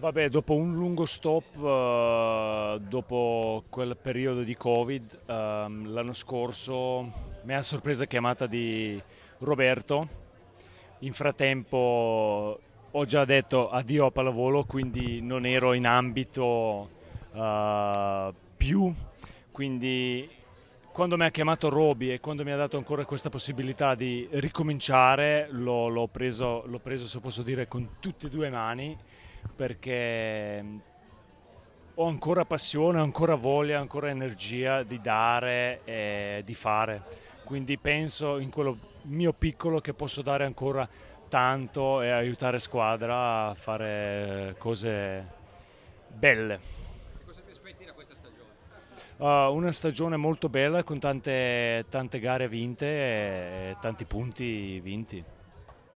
Vabbè, dopo un lungo stop, uh, dopo quel periodo di Covid, uh, l'anno scorso mi ha sorpresa chiamata di Roberto. In frattempo ho già detto addio a pallavolo, quindi non ero in ambito uh, più. Quindi quando mi ha chiamato Roby e quando mi ha dato ancora questa possibilità di ricominciare, l'ho, preso, preso, se posso dire, con tutte e due mani perché ho ancora passione, ancora voglia, ancora energia di dare e di fare. Quindi penso in quello mio piccolo che posso dare ancora tanto e aiutare squadra a fare cose belle. E cosa ti aspetti da questa stagione? Uh, una stagione molto bella con tante, tante gare vinte e tanti punti vinti.